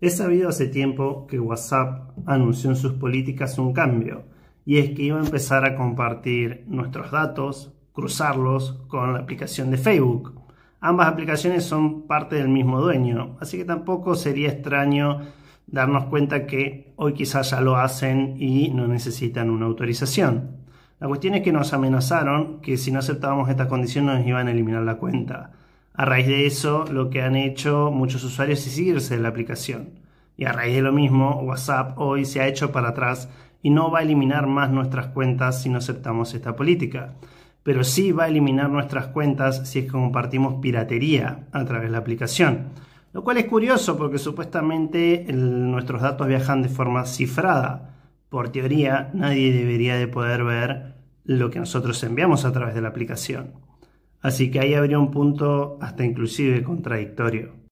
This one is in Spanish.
Es sabido hace tiempo que WhatsApp anunció en sus políticas un cambio, y es que iba a empezar a compartir nuestros datos, cruzarlos con la aplicación de Facebook. Ambas aplicaciones son parte del mismo dueño, así que tampoco sería extraño darnos cuenta que hoy quizás ya lo hacen y no necesitan una autorización. La cuestión es que nos amenazaron que si no aceptábamos esta condición nos iban a eliminar la cuenta. A raíz de eso, lo que han hecho muchos usuarios es irse de la aplicación. Y a raíz de lo mismo, WhatsApp hoy se ha hecho para atrás y no va a eliminar más nuestras cuentas si no aceptamos esta política. Pero sí va a eliminar nuestras cuentas si es que compartimos piratería a través de la aplicación. Lo cual es curioso porque supuestamente nuestros datos viajan de forma cifrada. Por teoría, nadie debería de poder ver lo que nosotros enviamos a través de la aplicación. Así que ahí habría un punto hasta inclusive contradictorio.